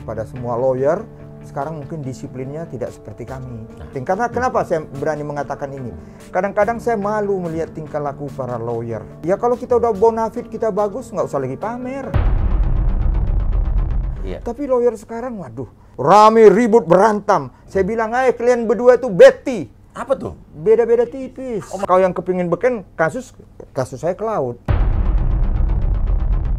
kepada semua lawyer sekarang mungkin disiplinnya tidak seperti kami. Nah. Karena kenapa saya berani mengatakan ini? Kadang-kadang saya malu melihat tingkah laku para lawyer. Ya kalau kita udah bonafit kita bagus nggak usah lagi pamer. Ya. Tapi lawyer sekarang waduh rame ribut berantem. Saya bilang aja kalian berdua itu Betty. Apa tuh? Beda-beda tipis. Oh, Kau yang kepingin beken kasus kasus saya ke laut.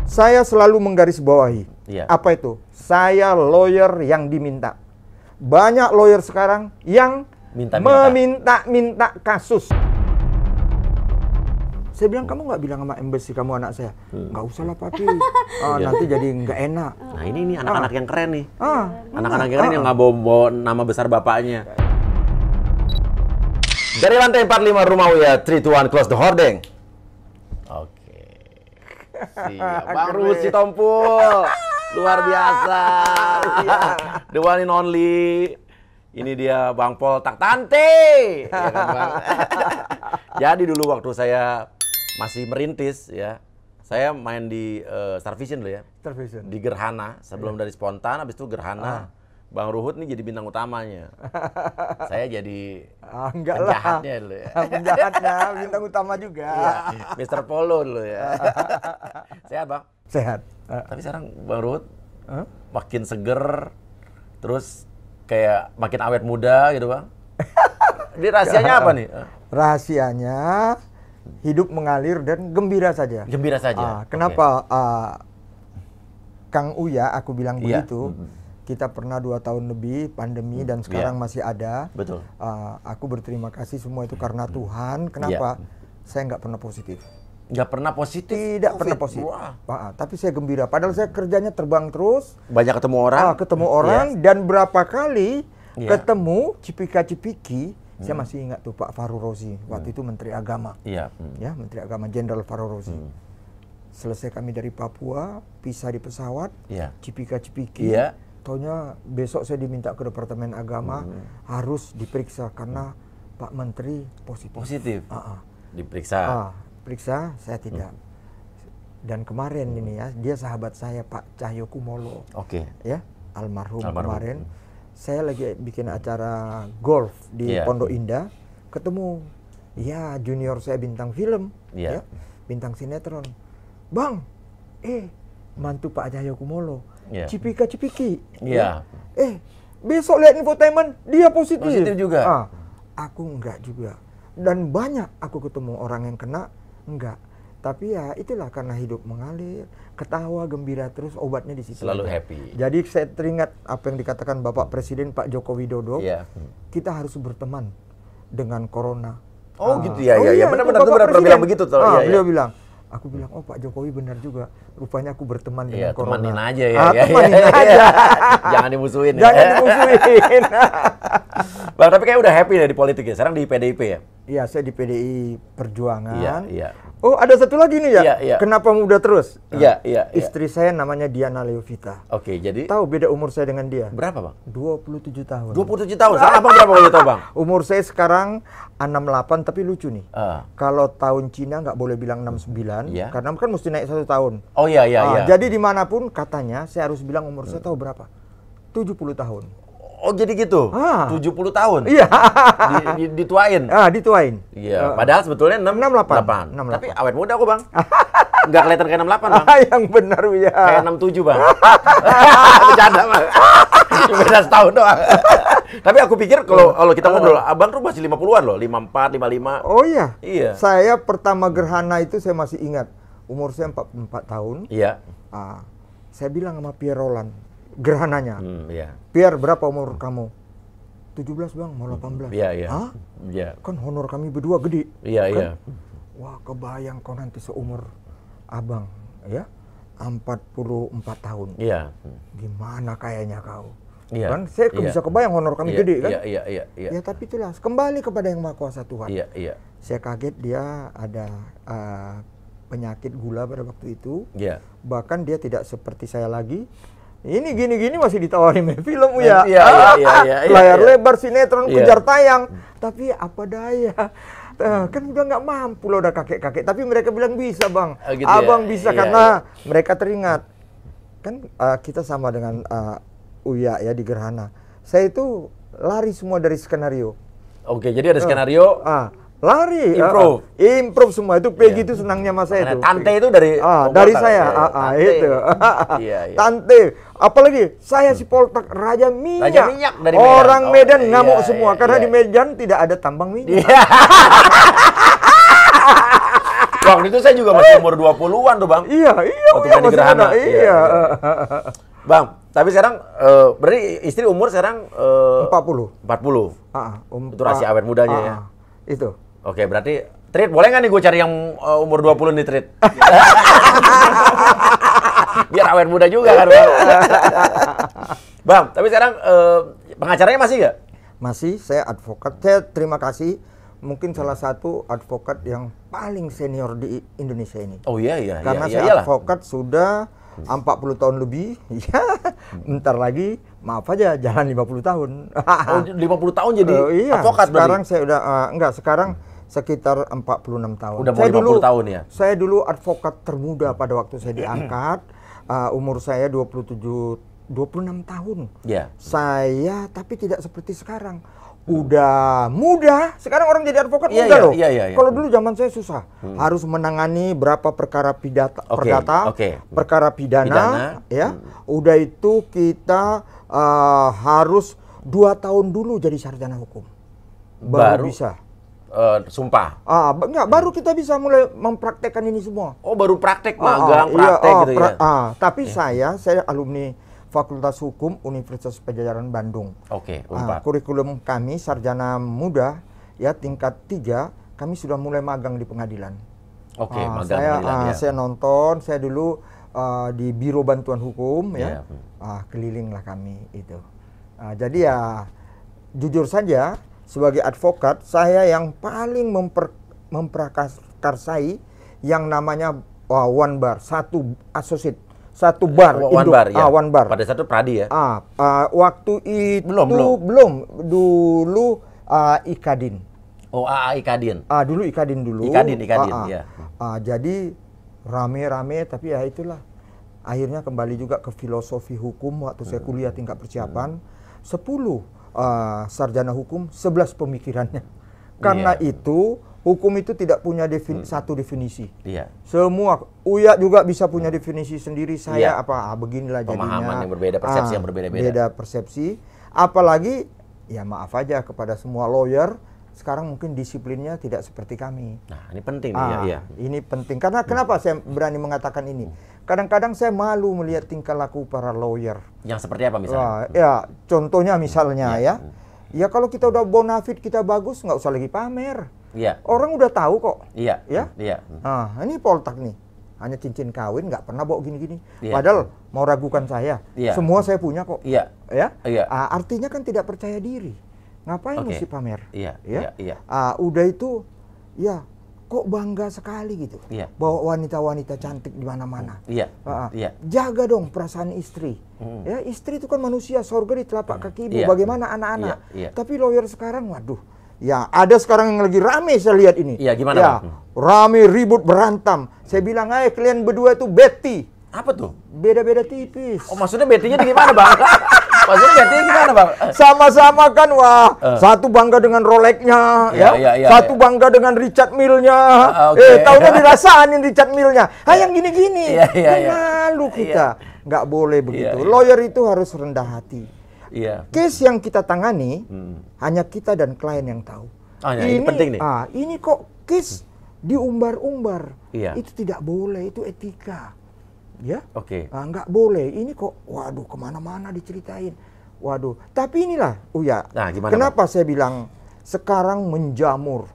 Saya selalu menggarisbawahi. Ya. Apa itu? Saya lawyer yang diminta. Banyak lawyer sekarang yang meminta-minta kasus. Saya bilang kamu nggak bilang sama embassy kamu anak saya. Hmm. Nggak hmm. usah lah papi. Oh, nanti jadi nggak enak. Nah ini nih anak-anak ah. yang keren nih. anak ah. Anak-anak yang ah. keren ah. yang nggak bawa, bawa nama besar bapaknya. Dari lantai 45 rumah Uya, 3, 2, 1, close the hoarding. Oke. Okay. Siap. Bang Rusi Tompul. Luar biasa. Iya. The one and only. Ini dia Bang Pol Tak Tante. Iya kan, Jadi dulu waktu saya masih merintis ya, saya main di uh, Star Vision dulu ya. Star Vision. Di Gerhana, sebelum yeah. dari spontan, habis itu Gerhana. Ah Bang Ruhut nih jadi bintang utamanya. Saya jadi ah, enggak penjahatnya lah. dulu ya. Penjahatnya, bintang utama juga. Iya, Mister Polo dulu ya. Sehat Bang? Sehat. Tapi sekarang Bang Ruhut huh? makin seger, terus kayak makin awet muda gitu Bang. Ini rahasianya apa nih? Ah, rahasianya hidup mengalir dan gembira saja. Gembira saja. Ah, kenapa okay. ah, Kang Uya aku bilang iya. begitu? Mm kita pernah dua tahun lebih pandemi hmm. dan iya. sekarang yeah. masih ada. Betul. Uh, aku berterima kasih semua itu karena hmm. Tuhan. Iya. Kenapa? Yeah. Saya nggak pernah positif. Nggak pernah positif? Tidak COVID. pernah positif. Wah. Wah, tapi saya gembira. Padahal saya kerjanya terbang terus. Banyak ketemu orang. Uh, ketemu iya. orang yeah. dan berapa kali yeah. ketemu cipika-cipiki. Hmm. Saya masih ingat tuh Pak Faru Rozi. Waktu hmm. itu Menteri Agama. Iya. Yeah. Hmm. Ya, Menteri Agama Jenderal Faru Rozi. Hmm. Selesai kami dari Papua, pisah di pesawat, yeah. cipika-cipiki. Yeah Taunya besok saya diminta ke Departemen Agama hmm. harus diperiksa karena hmm. Pak Menteri positif. Positif. Uh -uh. Diperiksa. Uh, periksa, saya tidak. Hmm. Dan kemarin hmm. ini ya, dia sahabat saya Pak Cahyo Kumolo. Oke. Okay. Ya, almarhum, almarhum kemarin. Saya lagi bikin acara golf di yeah. Pondok Indah, ketemu ya junior saya bintang film, yeah. ya, bintang sinetron. Bang, eh mantu Pak Cahyo Kumolo yeah. cipika cipiki. Yeah. Iya. Eh, besok lihat infotainment dia positif. Positif juga. Ah, aku enggak juga. Dan banyak aku ketemu orang yang kena enggak. Tapi ya itulah karena hidup mengalir, ketawa, gembira terus obatnya di situ. Selalu happy. Jadi saya teringat apa yang dikatakan Bapak Presiden Pak Joko Widodo. Yeah. Kita harus berteman dengan corona. Oh ah. gitu ya, oh, ya, ya. Oh, iya, benar-benar itu benar bilang begitu Ah, ya, beliau iya. bilang Aku hmm. bilang, oh Pak Jokowi benar juga. Rupanya aku berteman iya, dengan corona. Temanin aja ya. Ah, ya, ya, ya. temanin ya, aja. Ya. Jangan dimusuhin. Jangan ya. dimusuhin. Bang, tapi kayak udah happy ya di politik ya. Sekarang di PDIP ya. Iya, saya di PDI Perjuangan. Iya, iya. Oh, ada satu lagi nih ya. Iya, iya. Kenapa muda terus? Iya, iya, nah, iya. Istri saya namanya Diana Leovita. Oke, jadi Tahu beda umur saya dengan dia? Berapa, Bang? 27 tahun. 27 tahun. Salah Abang berapa kalau tahu, Bang? Umur saya sekarang 68 tapi lucu nih. Uh. Kalau tahun Cina nggak boleh bilang 69 yeah. Iya. karena kan mesti naik satu tahun. Oh iya, iya, uh, iya. Jadi dimanapun katanya saya harus bilang umur saya tahu berapa? 70 tahun. Oh jadi gitu. Ah. 70 tahun. Iya. di, di, dituain. Ah, dituain. Iya. Uh, Padahal sebetulnya 6, 68. delapan. 68. Tapi awet muda aku, Bang. Enggak kelihatan kayak 68, Bang. Ah, yang benar ya. Kayak 67, Bang. Bercanda, Bang. Beda setahun doang. Tapi aku pikir kalau ah. kalau kita ngobrol, Abang tuh masih 50-an loh, 54, 55. Oh iya. Iya. Saya pertama gerhana itu saya masih ingat. Umur saya 44 tahun. Iya. Ah, saya bilang sama Pierre Roland, gerhananya. Hmm, yeah. Biar berapa umur kamu? 17 bang, mau 18. Iya, yeah, iya. Yeah. Yeah. Kan honor kami berdua gede. Iya, yeah, kan? iya. Kan? Yeah. Wah, kebayang kau nanti seumur abang, ya? 44 tahun. Iya. Yeah. Gimana kayaknya kau? Iya. Kan saya yeah. bisa kebayang honor kami yeah. gede iya, kan? Iya, iya, iya, iya. Ya tapi jelas kembali kepada Yang Maha Kuasa Tuhan. Iya, iya. Saya kaget dia ada uh, penyakit gula pada waktu itu. Iya. Bahkan dia tidak seperti saya lagi ini gini-gini masih ditawarin film ya. Iya, iya, iya, iya, iya, Layar iya. lebar sinetron iya. kejar tayang. Tapi apa daya? Eh, kan udah nggak mampu loh udah kakek-kakek. Tapi mereka bilang bisa, Bang. Oh, gitu ya? Abang ya? bisa iya, karena iya. mereka teringat. Kan uh, kita sama dengan uh, Uya ya di Gerhana. Saya itu lari semua dari skenario. Oke, jadi ada skenario. Uh, uh lari ah, improve uh, uh, improve semua itu Peggy yeah. itu senangnya mas saya itu tante itu dari ah, dari saya ya, ah, ah, itu yeah, yeah. tante apalagi saya si Poltak raja minyak, raja minyak dari Medan. orang oh, Medan iya, ngamuk yeah, semua yeah, karena yeah. di Medan tidak ada tambang minyak yeah. waktu itu saya juga masih umur 20-an tuh bang iya iya waktu iya, masih iya, iya, iya. bang tapi sekarang uh, berarti istri umur sekarang uh, 40 40 uh, um, itu rahasia ah, awet mudanya uh, ya itu Oke, berarti treat boleh nggak nih gue cari yang uh, umur 20 nih treat? Biar awet muda juga kan bang. bang, tapi sekarang uh, pengacaranya masih nggak? Masih, saya advokat. Saya terima kasih mungkin salah satu advokat yang paling senior di Indonesia ini. Oh iya iya. iya Karena iya, saya iyalah. advokat sudah 40 tahun lebih. Ya, bentar lagi maaf aja jalan 50 tahun. oh, 50 tahun jadi uh, iya. advokat Sekarang berarti? saya udah uh, enggak, sekarang hmm sekitar 46 tahun. Udah tahun. saya 50 dulu, tahun ya. Saya dulu advokat termuda pada waktu saya diangkat. uh, eh, umur saya 27 26 tahun. Yeah. Saya tapi tidak seperti sekarang. Udah muda, sekarang orang jadi advokat yeah, muda yeah, loh. Yeah, yeah, yeah. Kalau dulu zaman saya susah, hmm. harus menangani berapa perkara pidata, okay, perdata, okay. perkara pidana, pidana. ya. Hmm. Udah itu kita uh, harus dua tahun dulu jadi sarjana hukum. Baru, baru bisa uh, sumpah. Ah, enggak, baru kita bisa mulai mempraktekkan ini semua. Oh, baru praktek ah, magang, ah, iya, praktek iya, gitu ya? pra ya. Ah, tapi yeah. saya saya alumni Fakultas Hukum Universitas Pajajaran Bandung. Oke, okay, ah, kurikulum kami sarjana muda ya tingkat 3 kami sudah mulai magang di pengadilan. Oke, okay, ah, magang saya, pengadilan. Ah, ya. saya nonton, saya dulu uh, di Biro Bantuan Hukum yeah. ya. Iya. Ah, kelilinglah kami itu. Ah, jadi ya jujur saja sebagai advokat saya yang paling memper, memprakarsai yang namanya uh, one bar satu asosit satu eh, bar uh, one bar ya. Uh, ah, one bar pada satu pradi ya uh, uh, waktu itu belum belum, belum. dulu uh, ikadin oh uh, ikadin uh, dulu ikadin dulu ikadin ikadin uh, uh. ya uh, jadi rame-rame tapi ya itulah akhirnya kembali juga ke filosofi hukum waktu hmm. saya kuliah tingkat persiapan hmm 10 uh, ah, sarjana hukum, 11 pemikirannya. Iya. Karena yeah. itu hukum itu tidak punya defin hmm. satu definisi. Iya. Semua Uya juga bisa punya hmm. definisi sendiri saya yeah. apa ah, beginilah Pemahaman jadinya. Pemahaman yang berbeda, persepsi ah, yang berbeda-beda. Beda persepsi, apalagi ya maaf aja kepada semua lawyer sekarang mungkin disiplinnya tidak seperti kami. Nah, ini penting ah, ya, ya. Ini penting. Karena hmm. kenapa saya berani mengatakan ini? Hmm. Kadang-kadang saya malu melihat tingkah laku para lawyer. Yang seperti apa misalnya? Ah, ya, contohnya misalnya hmm. ya. Hmm. Ya kalau kita udah bonafit kita bagus nggak usah lagi pamer. Iya. Orang udah tahu kok. Iya. Ya. Iya. Nah, ini poltak nih. Hanya cincin kawin nggak pernah bawa gini-gini. Ya. Padahal mau ragukan saya. Iya. Semua saya punya kok. Iya. Ya. Iya. Ya? Artinya kan tidak percaya diri. Ngapain okay. mesti pamer? Iya. Ya. Iya, iya. Uh, ah, udah itu ya kok bangga sekali gitu. Iya. Bahwa wanita-wanita cantik di mana-mana. Mm, iya. Uh, iya. Jaga dong perasaan istri. Mm. Ya, istri itu kan manusia, sorga di telapak mm. kaki ibu. Iya. Bagaimana anak-anak? Iya. Iya. Tapi lawyer sekarang waduh. Ya, ada sekarang yang lagi rame saya lihat ini. Iya, gimana? Ya, rame ribut berantam. Saya bilang, ayah kalian berdua itu beti Apa tuh? Beda-beda tipis. Oh, maksudnya betinya nya gimana, Bang? Maksudnya gimana bang? Sama-sama kan wah, uh. satu bangga dengan Rolexnya, yeah, ya, yeah, yeah, satu iya. bangga dengan Richard Mille-nya. Uh, ah, okay. Eh, tahunya dirasain Richard Mille-nya. Ah iya. yang gini-gini, yeah, yeah, yeah. malu iya. kita. Nggak boleh begitu. Lawyer itu harus rendah hati. Yeah. Case yang kita tangani hmm. hanya kita dan klien yang tahu. Ah, ya, ini, ini penting nih. Ah, ini kok case hmm. diumbar-umbar. Yeah. Itu tidak boleh, itu etika ya. Oke. Okay. Nah, nggak boleh. Ini kok, waduh, kemana-mana diceritain. Waduh. Tapi inilah, ya. Nah, gimana, kenapa Pak? saya bilang sekarang menjamur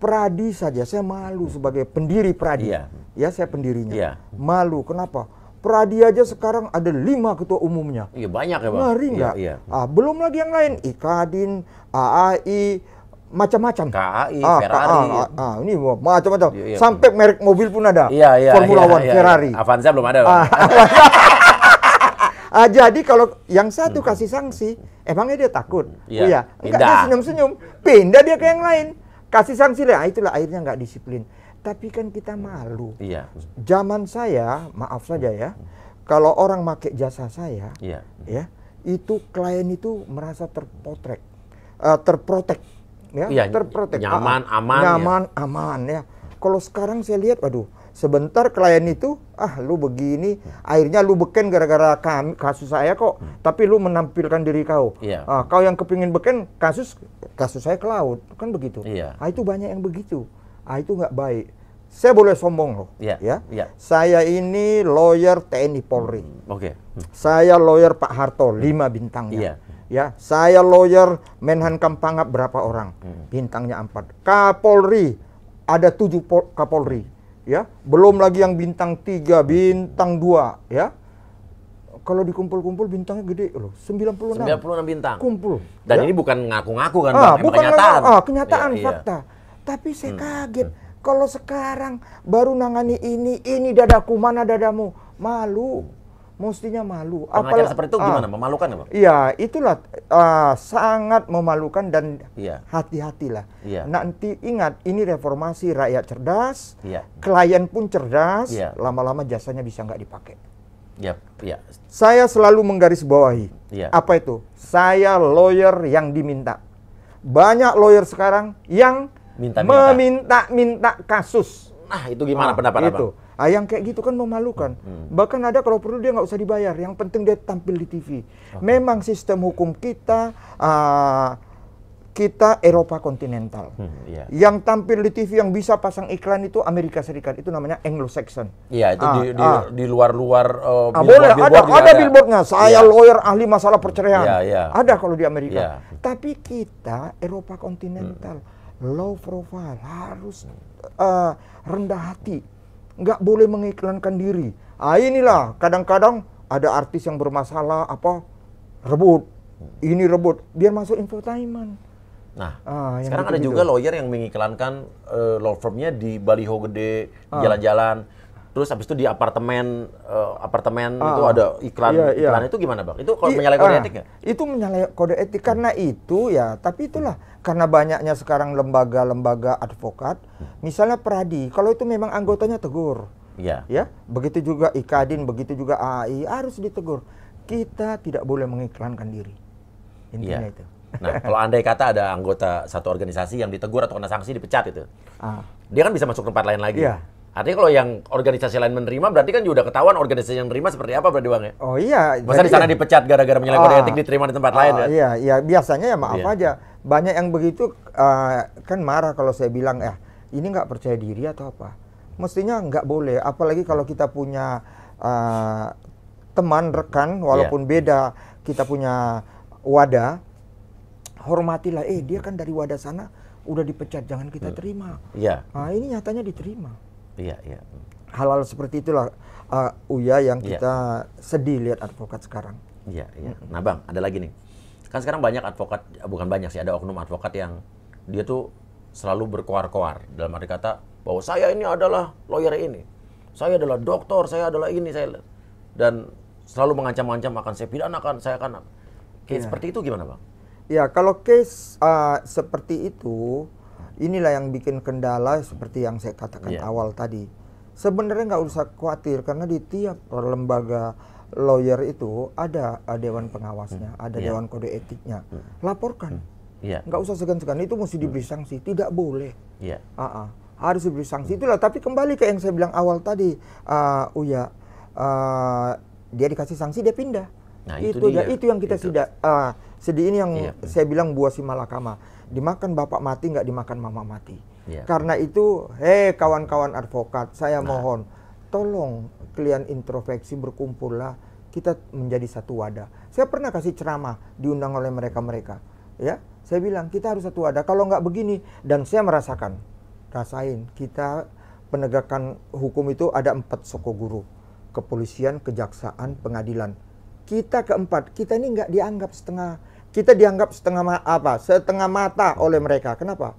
Pradi saja saya malu sebagai pendiri Pradi. Iya. Ya saya pendirinya. Iya. Malu kenapa? Pradi aja sekarang ada lima ketua umumnya. Iya banyak ya bang. Ngeri iya, nggak? Iya, iya. Ah, belum lagi yang lain. Ikadin, AAI, macam-macam. KAI, ah, Ferrari. Ah, ah, ah, ini macam-macam. Iya, iya. Sampai merek mobil pun ada. Iya, iya. iya Formula iya, One, iya, iya. Ferrari. Iya. Avanza belum ada. Ah, ah, jadi kalau yang satu hmm. kasih sanksi, emangnya dia takut? Iya. Oh, iya. Enggak, pindah. dia senyum-senyum. Pindah dia ke yang lain. Kasih sanksi lah. Ah, itulah akhirnya nggak disiplin. Tapi kan kita malu. Iya. Zaman saya, maaf saja ya. Kalau orang make jasa saya, iya. ya, itu klien itu merasa terpotret, uh, eh, terprotek ya, ya terprotek. Nyaman, ah, ah. aman. Ya. Nyaman, ya. aman ya. Kalau sekarang saya lihat, waduh, sebentar klien itu, ah lu begini, akhirnya lu beken gara-gara kan, kasus saya kok, hmm. tapi lu menampilkan diri kau. Yeah. Ah, kau yang kepingin beken, kasus kasus saya ke laut, kan begitu. Yeah. Ah itu banyak yang begitu. Ah itu nggak baik. Saya boleh sombong loh, yeah. ya. Yeah. Saya ini lawyer TNI Polri. Hmm, oke. Okay. Hmm. Saya lawyer Pak Harto, lima bintangnya. Yeah ya saya lawyer Menhan Kampangap berapa orang hmm. bintangnya empat Kapolri ada tujuh Kapolri ya belum lagi yang bintang tiga bintang dua ya kalau dikumpul-kumpul bintangnya gede loh puluh enam bintang kumpul dan ya? ini bukan ngaku-ngaku kan ah, bukan kenyataan ah, kenyataan ya, fakta iya. tapi saya hmm. kaget kalau sekarang baru nangani ini ini dadaku mana dadamu malu hmm mestinya malu. Apalagi seperti itu ah, Memalukan ya, Bang? Iya, itulah uh, sangat memalukan dan iya. hati-hatilah. Iya. Nah, nanti ingat, ini reformasi rakyat cerdas, iya. klien pun cerdas, iya. lama-lama jasanya bisa nggak dipakai. Iya, iya. Saya selalu menggarisbawahi. Iya. Apa itu? Saya lawyer yang diminta. Banyak lawyer sekarang yang meminta-minta kasus. Nah, itu gimana nah, pendapat Abang? Ah, yang kayak gitu kan memalukan. Hmm. hmm. Bahkan ada kalau perlu dia nggak usah dibayar. Yang penting dia tampil di TV. Okay. Memang sistem hukum kita uh, kita Eropa kontinental. Hmm, yeah. Yang tampil di TV yang bisa pasang iklan itu Amerika Serikat. Itu namanya Anglo-Saxon. Iya, yeah, itu ah, di, ah. di luar-luar uh, ah, billboard, boleh billboard ada ada billboardnya. Saya yeah. lawyer ahli masalah perceraian. Yeah, yeah. Ada kalau di Amerika. Yeah. Tapi kita Eropa kontinental, hmm. low profile, harus uh, rendah hati nggak boleh mengiklankan diri. Ah inilah kadang-kadang ada artis yang bermasalah apa rebut ini rebut dia masuk infotainment. Nah, ah, sekarang gitu ada juga gitu. lawyer yang mengiklankan uh, law firmnya di baliho gede, ah. jalan-jalan. Ah terus habis itu di apartemen uh, apartemen ah, itu ada iklan iya, iya. iklan itu gimana bang itu kalau menyalahi kode ah, etik nggak itu menyalahi kode etik karena itu ya tapi itulah karena banyaknya sekarang lembaga-lembaga advokat hmm. misalnya Peradi, kalau itu memang anggotanya tegur ya ya begitu juga Ikadin begitu juga AI harus ditegur kita tidak boleh mengiklankan diri intinya ya. itu Nah, kalau andai kata ada anggota satu organisasi yang ditegur atau kena sanksi dipecat itu, ah. dia kan bisa masuk tempat lain lagi. Iya. Artinya kalau yang organisasi lain menerima berarti kan juga ketahuan organisasi yang menerima seperti apa berarti bang ya? Oh iya. Masa di sana iya. dipecat gara-gara menyalahi kode ah, etik diterima di tempat ah, lain ya? kan? Iya iya biasanya ya maaf iya. aja banyak yang begitu uh, kan marah kalau saya bilang eh ini nggak percaya diri atau apa? Mestinya nggak boleh apalagi kalau kita punya uh, teman rekan iya. walaupun yeah. beda kita punya wadah hormatilah eh dia kan dari wadah sana udah dipecat jangan kita hmm. terima. Iya. Yeah. Nah, ini nyatanya diterima. Iya, iya. Hal-hal seperti itulah uh, Uya yang iya. kita sedih lihat advokat sekarang. Iya, iya. Nah, Bang, ada lagi nih. Kan sekarang banyak advokat, bukan banyak sih, ada oknum advokat yang dia tuh selalu berkoar-koar. Dalam arti kata, bahwa saya ini adalah lawyer ini. Saya adalah dokter, saya adalah ini, saya dan selalu mengancam-ancam akan saya pidanakan, saya akan. Case yeah. seperti itu gimana, Bang? Ya, kalau case uh, seperti itu Inilah yang bikin kendala seperti yang saya katakan yeah. awal tadi. Sebenarnya nggak usah khawatir karena di tiap lembaga lawyer itu ada dewan pengawasnya, hmm. ada yeah. dewan kode etiknya. Hmm. Laporkan. Hmm. Yeah. usah segan-segan. Itu mesti diberi hmm. sanksi. Tidak boleh. Yeah. Iya. Uh -uh. Harus diberi sanksi. Hmm. Itulah. Tapi kembali ke yang saya bilang awal tadi, uh, Uya, uh, dia dikasih sanksi dia pindah. Nah, itu, itu dia. dia. Itu yang kita itu. tidak. Uh, Sedih ini yang iya. saya bilang buah si malakama. Dimakan bapak mati nggak dimakan mama mati. iya. Karena itu, hei kawan-kawan advokat, saya nah. mohon tolong kalian introspeksi berkumpullah kita menjadi satu wadah. Saya pernah kasih ceramah diundang oleh mereka-mereka, ya. Saya bilang kita harus satu wadah. Kalau nggak begini dan saya merasakan, rasain kita penegakan hukum itu ada empat soko guru, kepolisian, kejaksaan, pengadilan kita keempat, kita ini nggak dianggap setengah, kita dianggap setengah ma apa? Setengah mata oleh mereka. Kenapa?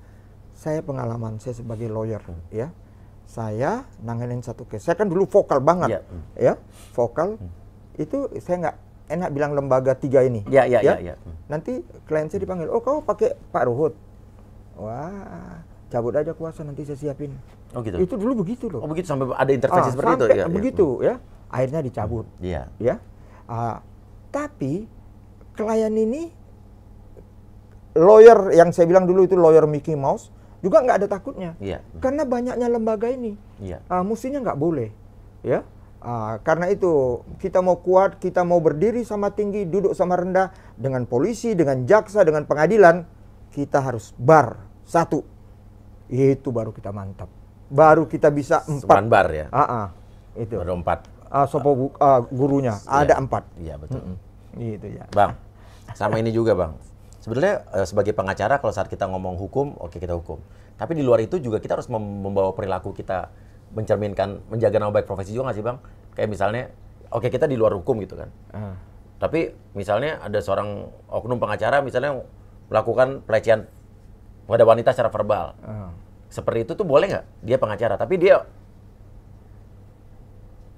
Saya pengalaman saya sebagai lawyer, hmm. ya. Saya nanganin satu case. Saya kan dulu vokal banget, yeah. Hmm. ya, vokal. Hmm. Itu saya nggak enak bilang lembaga tiga ini. Ya, ya, ya. yeah. Ya. hmm. Nanti klien saya dipanggil, oh kau pakai Pak Ruhut. Wah, cabut aja kuasa nanti saya siapin. Oh gitu. Itu dulu begitu loh. Oh begitu sampai ada intervensi ah, seperti itu ya, ya. Begitu ya. ya akhirnya dicabut. Hmm. Iya. Ya. Uh, tapi klien ini lawyer yang saya bilang dulu itu lawyer Mickey Mouse juga nggak ada takutnya iya. karena banyaknya lembaga ini yeah. Iya. uh, mestinya nggak boleh ya uh, karena itu kita mau kuat kita mau berdiri sama tinggi duduk sama rendah dengan polisi dengan jaksa dengan pengadilan kita harus bar satu itu baru kita mantap baru kita bisa empat Seman bar ya uh -uh. itu baru empat uh, sopo uh, gurunya ya. ada empat iya betul mm -hmm. gitu ya bang sama ini juga bang sebenarnya uh, sebagai pengacara kalau saat kita ngomong hukum oke okay, kita hukum tapi di luar itu juga kita harus mem membawa perilaku kita mencerminkan menjaga nama baik profesi juga nggak sih bang kayak misalnya oke okay, kita di luar hukum gitu kan uh. tapi misalnya ada seorang oknum pengacara misalnya melakukan pelecehan pada wanita secara verbal uh. seperti itu tuh boleh nggak dia pengacara tapi dia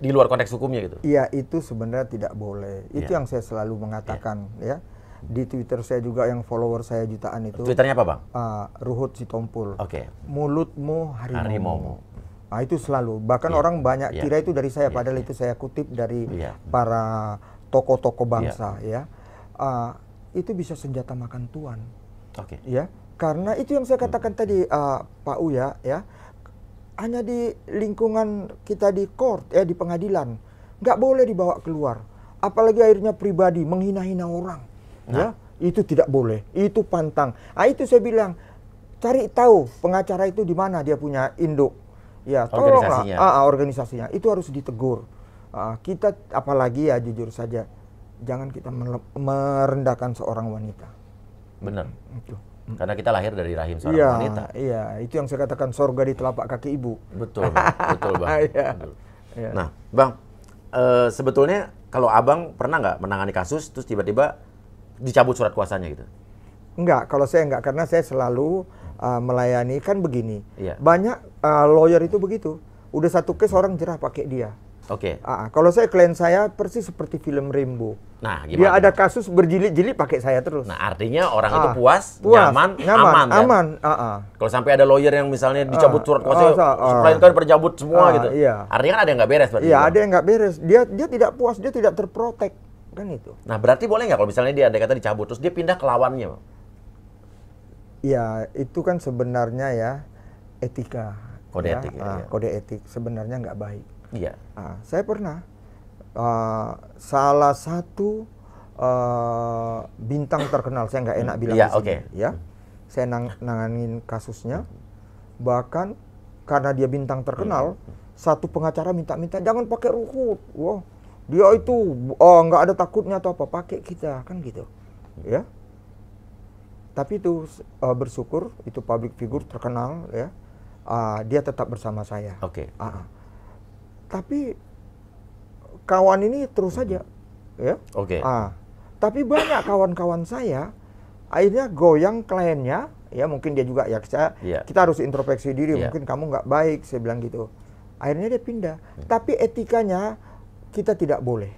di luar konteks hukumnya gitu. Iya, itu sebenarnya tidak boleh. Iya. Itu ya. yang saya selalu mengatakan ya. ya. Di Twitter saya juga yang follower saya jutaan itu. Twitternya apa, Bang? Uh, Ruhut Sitompul. Oke. Okay. Mulutmu harimau. Nah, itu selalu. Bahkan yeah. orang banyak yeah. kira itu dari saya, yeah. padahal yeah. itu saya kutip dari yeah. para tokoh-tokoh bangsa yeah. ya. Uh, itu bisa senjata makan tuan. Oke. Okay. Ya, karena itu yang saya katakan hmm. tadi uh, Pak Uya ya, hanya di lingkungan kita di court, ya di pengadilan. Nggak boleh dibawa keluar. Apalagi akhirnya pribadi, menghina-hina orang. Nah. Ya, itu tidak boleh. Itu pantang. Nah, itu saya bilang, cari tahu pengacara itu di mana dia punya induk. Ya, tolonglah organisasinya. Ah, ah organisasinya. Itu harus ditegur. Ah, kita apalagi ya jujur saja, jangan kita merendahkan seorang wanita. Benar. Itu. Karena kita lahir dari rahim seorang ya, wanita. Iya, itu yang saya katakan sorga di telapak kaki ibu. Betul, betul bang. ya. Nah, bang, e, sebetulnya kalau abang pernah nggak menangani kasus terus tiba-tiba dicabut surat kuasanya gitu? Enggak, kalau saya enggak karena saya selalu uh, melayani kan begini. Iya. Banyak uh, lawyer itu begitu. Udah satu case orang jerah pakai dia. Oke. Okay. Uh, ah. kalau saya klien saya persis seperti film Rimbo. Nah, gimana? Dia ada kasus berjilid-jilid pakai saya terus. Nah, artinya orang uh, itu puas, puas nyaman, nyaman, aman. Kan? Aman. Uh, uh. Kalau sampai ada lawyer yang misalnya dicabut surat kuasa, uh, uh, klien kan percabut semua uh, gitu. Iya. Artinya kan ada yang nggak beres berarti. Iya, ada yang nggak beres. Dia dia tidak puas, dia tidak terprotek kan itu. Nah, berarti boleh nggak kalau misalnya dia ada kata dicabut terus dia pindah ke lawannya? Ya, itu kan sebenarnya ya etika. Kode ya, etik. Ya, ya. Kode etik sebenarnya nggak baik Iya. Nah, saya pernah uh, salah satu uh, bintang terkenal saya nggak enak hmm. bilang. Iya, oke. Okay. Ya, saya nang nanganin kasusnya. Bahkan karena dia bintang terkenal, hmm, hmm. satu pengacara minta-minta jangan pakai ruhut. Wah, dia itu oh nggak ada takutnya atau apa pakai kita kan gitu, ya. Tapi itu uh, bersyukur itu public figure terkenal ya. Uh, dia tetap bersama saya. Oke. Okay. Uh -uh tapi kawan ini terus saja ya oke okay. ah tapi banyak kawan-kawan saya akhirnya goyang kliennya ya mungkin dia juga ya saya, yeah. kita harus introspeksi diri yeah. mungkin kamu nggak baik saya bilang gitu akhirnya dia pindah hmm. tapi etikanya kita tidak boleh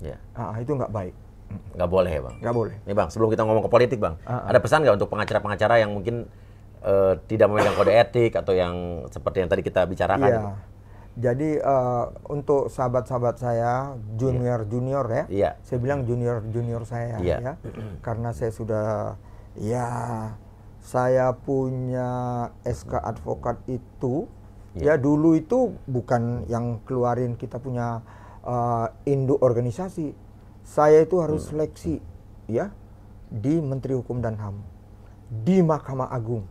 yeah. Iya. ah itu nggak baik mm. nggak boleh bang nggak boleh nih bang sebelum kita ngomong ke politik bang uh ada pesan nggak untuk pengacara-pengacara yang mungkin uh, tidak memegang kode etik atau yang seperti yang tadi kita bicarakan yeah. Jadi uh, untuk sahabat-sahabat saya junior-junior iya. ya, ya. saya bilang junior-junior saya ya. ya, karena saya sudah ya saya punya SK advokat itu ya, ya dulu itu bukan yang keluarin kita punya uh, induk organisasi, saya itu harus hmm. seleksi ya di Menteri Hukum dan Ham, di Mahkamah Agung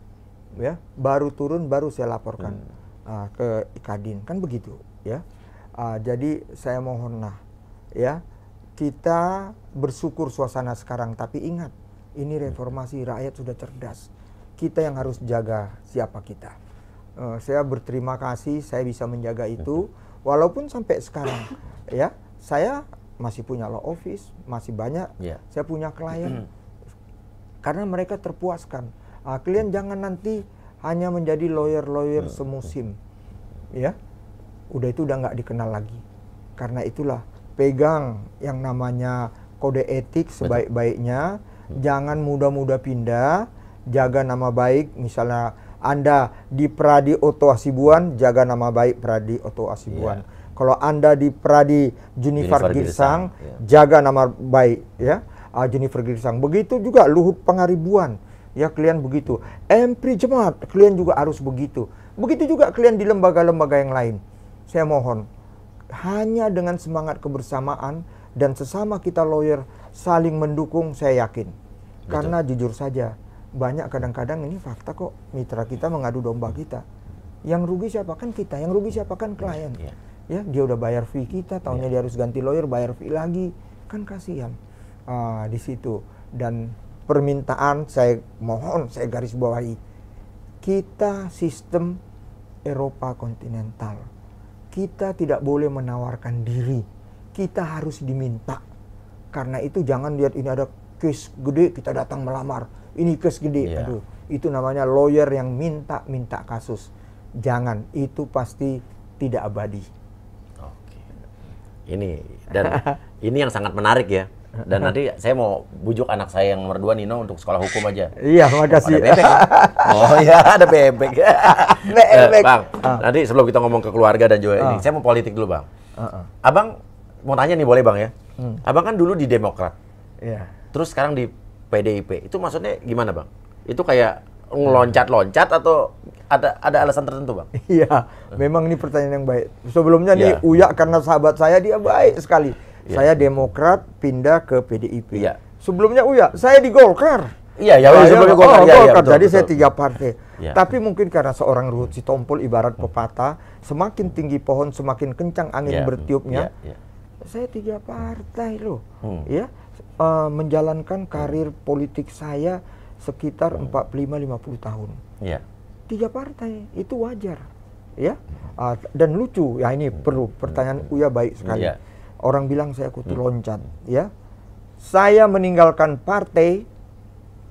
ya baru turun baru saya laporkan. Hmm uh, ke Ikadin kan begitu ya uh, jadi saya mohonlah ya kita bersyukur suasana sekarang tapi ingat ini reformasi rakyat sudah cerdas kita yang harus jaga siapa kita uh, saya berterima kasih saya bisa menjaga itu walaupun sampai sekarang ya saya masih punya law office masih banyak yeah. saya punya klien hmm. karena mereka terpuaskan uh, ah, kalian jangan nanti hanya menjadi lawyer-lawyer hmm. semusim. Ya. Udah itu udah nggak dikenal lagi. Karena itulah pegang yang namanya kode etik sebaik-baiknya, hmm. jangan mudah-mudah pindah, jaga nama baik misalnya anda di Pradi Oto Asibuan, jaga nama baik Pradi Oto Asibuan. Yeah. Kalau Anda di Pradi Junifer, Girsang, ya. jaga nama baik ya. Uh, Junifer Girsang. Begitu juga Luhut Pangaribuan ya kalian begitu. Empri jemaat, kalian juga harus begitu. Begitu juga kalian di lembaga-lembaga yang lain. Saya mohon, hanya dengan semangat kebersamaan dan sesama kita lawyer saling mendukung, saya yakin. Betul. Karena jujur saja, banyak kadang-kadang ini fakta kok mitra kita mengadu domba kita. Yang rugi siapa kan kita, yang rugi siapa kan klien. Yeah. Ya, dia udah bayar fee kita, tahunya yeah. dia harus ganti lawyer, bayar fee lagi, kan kasihan. Uh, di situ dan permintaan saya mohon saya garis bawahi kita sistem Eropa kontinental kita tidak boleh menawarkan diri kita harus diminta karena itu jangan lihat ini ada case gede kita datang melamar ini case gede yeah. aduh itu namanya lawyer yang minta-minta kasus jangan itu pasti tidak abadi. Oke. Ini dan ini yang sangat menarik ya. Dan nanti saya mau bujuk anak saya yang nomor dua Nino untuk sekolah hukum aja. Iya, makasih. Ada bebek. Kan? oh iya, ada bebek. bebek. bang, uh. nanti sebelum kita ngomong ke keluarga dan juga uh. ini, ah. saya mau politik dulu bang. Uh -uh. Abang mau tanya nih boleh bang ya. Hmm. Abang kan dulu di Demokrat. Iya. Yeah. Terus sekarang di PDIP. Itu maksudnya gimana bang? Itu kayak ngeloncat-loncat atau ada ada alasan tertentu bang? Iya, memang ini pertanyaan yang baik. Sebelumnya yeah. nih iya. Uya karena sahabat saya dia baik sekali ya. saya Demokrat pindah ke PDIP. Ya. Sebelumnya Uya, oh saya di Golkar. Iya, ya, saya, sebelumnya Golkar. Oh, ya, Ya, Jadi betul. saya tiga partai. Ya. Tapi mungkin karena seorang Ruhut Sitompul ibarat pepatah, semakin tinggi pohon semakin kencang angin ya. bertiupnya. Ya, ya. Saya tiga partai loh, hmm. ya uh, menjalankan karir politik saya sekitar hmm. empat puluh lima 50 tahun. Ya. Tiga partai itu wajar, ya. Uh, dan lucu ya ini perlu hmm. pertanyaan hmm. Uya baik sekali. Ya Orang bilang saya kutu hmm. loncat, ya. Saya meninggalkan partai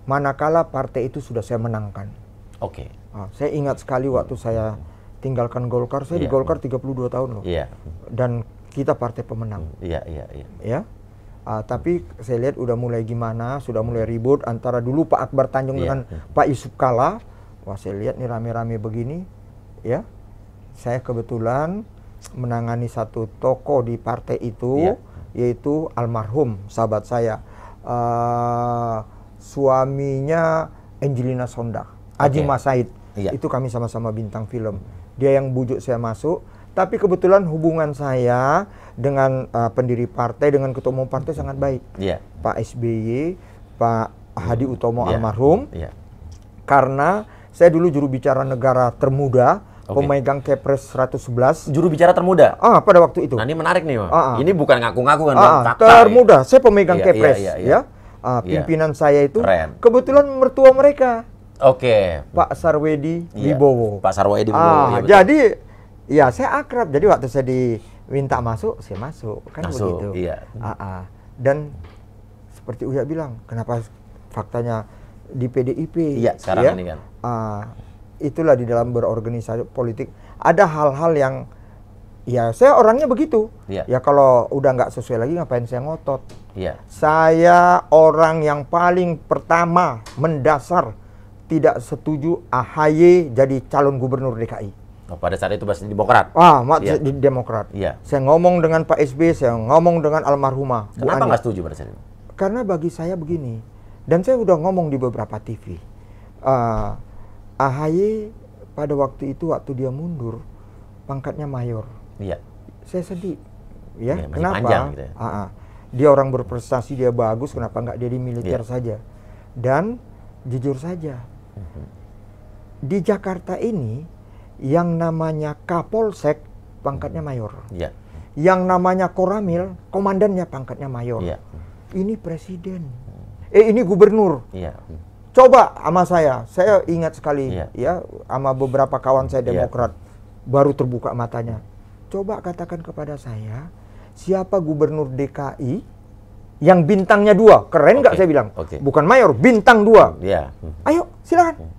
manakala partai itu sudah saya menangkan. Oke. Okay. Nah, saya ingat sekali waktu saya tinggalkan Golkar, saya yeah. di iya. Golkar 32 tahun loh. Yeah. Dan kita partai pemenang. Iya, iya, iya. Ya. Uh, tapi saya lihat udah mulai gimana, sudah mulai ribut antara dulu Pak Akbar Tanjung yeah. dengan Pak Yusuf Kala. Wah, saya lihat nih rame-rame begini, ya. Saya kebetulan menangani satu toko di partai itu, yeah. yaitu almarhum sahabat saya, uh, suaminya Angelina Sondak, Aji okay. Said. Yeah. Itu kami sama-sama bintang film. Dia yang bujuk saya masuk, tapi kebetulan hubungan saya dengan uh, pendiri partai, dengan ketua umum partai sangat baik. Yeah. Pak SBY, Pak Hadi Utomo yeah. almarhum, yeah. karena saya dulu juru bicara negara termuda okay. pemegang Kepres 111. Juru bicara termuda. Ah, pada waktu itu. Nah, ini menarik nih, Ah, ah. Ini bukan ngaku-ngaku kan, ah, ah, fakta. Ya. Termuda, saya pemegang iya, Kepres, iya, iya, ya. iya. ya. Ah, iya. pimpinan iya. saya itu Keren. kebetulan mertua mereka. Oke. Okay. Pak Sarwedi iya. Pak Sarwedi Wibowo. Ah, iya, jadi ya saya akrab. Jadi waktu saya diminta masuk, saya masuk. Kan masuk, begitu. Iya. Ah, ah. Dan seperti Uya bilang, kenapa faktanya di PDIP? Iya, sekarang ya? ini kan. Ah, itulah di dalam berorganisasi politik ada hal-hal yang ya saya orangnya begitu. Ya, ya kalau udah nggak sesuai lagi ngapain saya ngotot. yeah. Saya orang yang paling pertama mendasar tidak setuju AHY jadi calon gubernur DKI. Oh, pada saat itu masih Demokrat. Ah, mak yeah. di Demokrat. yeah. Saya ngomong dengan Pak SB, saya ngomong dengan almarhumah. Kenapa nggak setuju pada saat itu? Karena bagi saya begini, dan saya udah ngomong di beberapa TV. Uh, ah, AHY pada waktu itu waktu dia mundur pangkatnya mayor. Iya. Saya sedih. Ya, ya kenapa? gitu ya. dia orang berprestasi, dia bagus, kenapa nggak jadi militer ya. saja? Dan jujur saja, mhm. di Jakarta ini yang namanya Kapolsek pangkatnya mayor. Iya. Yang namanya Koramil, komandannya pangkatnya mayor. Iya. Ini presiden. Eh ini gubernur. Iya Coba sama saya, saya ingat sekali yeah. ya sama beberapa kawan saya iya. Demokrat yeah. baru terbuka matanya. Coba katakan kepada saya siapa gubernur DKI yang bintangnya dua, keren nggak okay. saya bilang? Okay. Bukan mayor, bintang dua. Yeah. Ayo silakan. Iya.